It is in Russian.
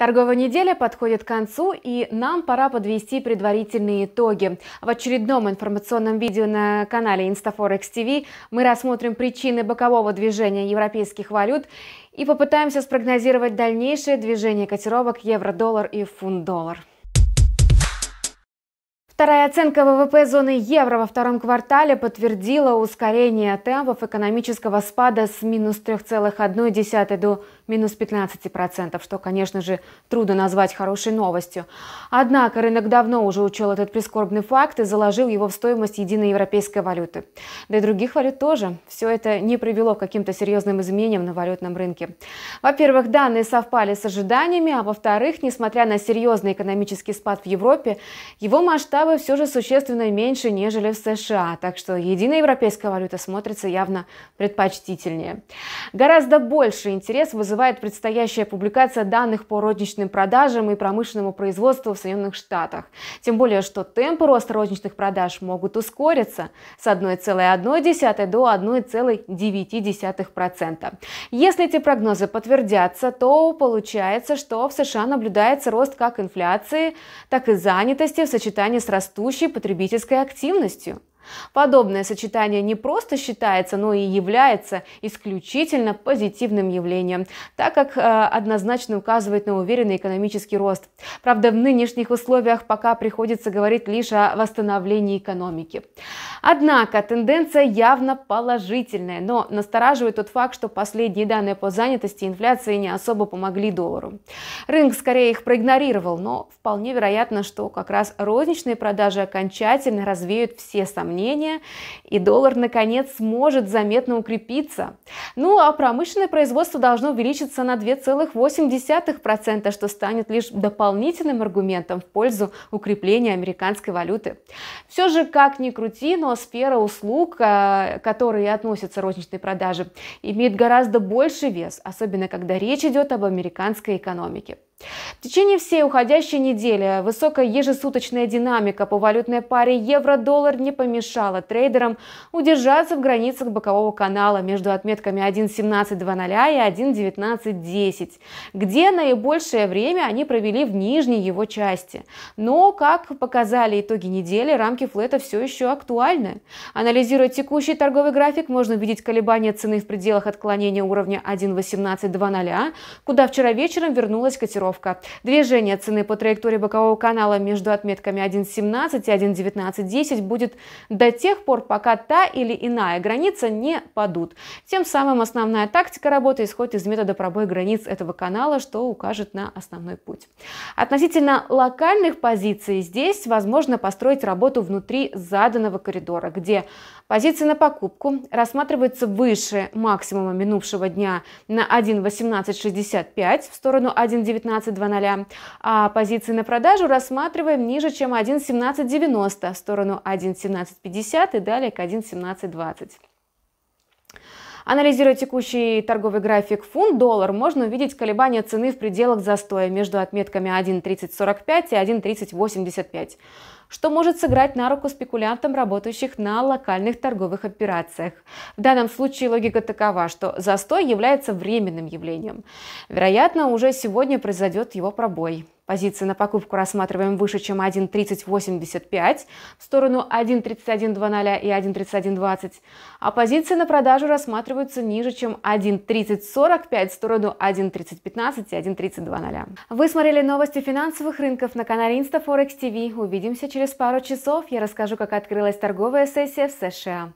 Торговая неделя подходит к концу, и нам пора подвести предварительные итоги. В очередном информационном видео на канале InstaForex TV мы рассмотрим причины бокового движения европейских валют и попытаемся спрогнозировать дальнейшее движение котировок евро-доллар и фунт-доллар. Вторая оценка ВВП зоны евро во втором квартале подтвердила ускорение темпов экономического спада с минус 3,1 до минус 15%, что, конечно же, трудно назвать хорошей новостью. Однако рынок давно уже учел этот прискорбный факт и заложил его в стоимость единой европейской валюты. Да и других валют тоже. Все это не привело к каким-то серьезным изменениям на валютном рынке. Во-первых, данные совпали с ожиданиями, а во-вторых, несмотря на серьезный экономический спад в Европе, его масштабы все же существенно меньше, нежели в США, так что единая европейская валюта смотрится явно предпочтительнее. Гораздо больше интерес вызывает называет предстоящая публикация данных по розничным продажам и промышленному производству в Соединенных Штатах. Тем более, что темпы роста розничных продаж могут ускориться с 1,1 до 1,9%. Если эти прогнозы подтвердятся, то получается, что в США наблюдается рост как инфляции, так и занятости в сочетании с растущей потребительской активностью. Подобное сочетание не просто считается, но и является исключительно позитивным явлением, так как э, однозначно указывает на уверенный экономический рост. Правда, в нынешних условиях пока приходится говорить лишь о восстановлении экономики. Однако тенденция явно положительная, но настораживает тот факт, что последние данные по занятости и инфляции не особо помогли доллару. Рынок скорее их проигнорировал, но вполне вероятно, что как раз розничные продажи окончательно развеют все сомнения мнения, и доллар, наконец, сможет заметно укрепиться. Ну а промышленное производство должно увеличиться на 2,8%, что станет лишь дополнительным аргументом в пользу укрепления американской валюты. Все же, как ни крути, но сфера услуг, э, которые относятся розничной продажи, имеет гораздо больший вес, особенно когда речь идет об американской экономике. В течение всей уходящей недели высокая ежесуточная динамика по валютной паре евро-доллар не помешала трейдерам удержаться в границах бокового канала между отметками 1.17.00 и 1.19.10, где наибольшее время они провели в нижней его части. Но, как показали итоги недели, рамки флета все еще актуальны. Анализируя текущий торговый график, можно видеть колебания цены в пределах отклонения уровня 1.18.00, а, куда вчера вечером вернулась котировка корректировка. Движение цены по траектории бокового канала между отметками 1.17 и 1.19.10 будет до тех пор, пока та или иная граница не падут. Тем самым основная тактика работы исходит из метода пробоя границ этого канала, что укажет на основной путь. Относительно локальных позиций здесь возможно построить работу внутри заданного коридора, где Позиции на покупку рассматриваются выше максимума минувшего дня на 1.1865 в сторону 1.19.00, а позиции на продажу рассматриваем ниже, чем 1.1790 в сторону 1.1750 и далее к 1.1720. Анализируя текущий торговый график фунт-доллар, можно увидеть колебания цены в пределах застоя между отметками 1.3045 и 1.3085 что может сыграть на руку спекулянтам, работающих на локальных торговых операциях. В данном случае логика такова, что застой является временным явлением. Вероятно, уже сегодня произойдет его пробой. Позиции на покупку рассматриваем выше, чем 1.3085 в сторону 1.3120 и 1.3120. А позиции на продажу рассматриваются ниже, чем 1.3045 в сторону 1.3015 и 1.3020. Вы смотрели новости финансовых рынков на канале InstaForex TV. Увидимся через пару часов. Я расскажу, как открылась торговая сессия в США.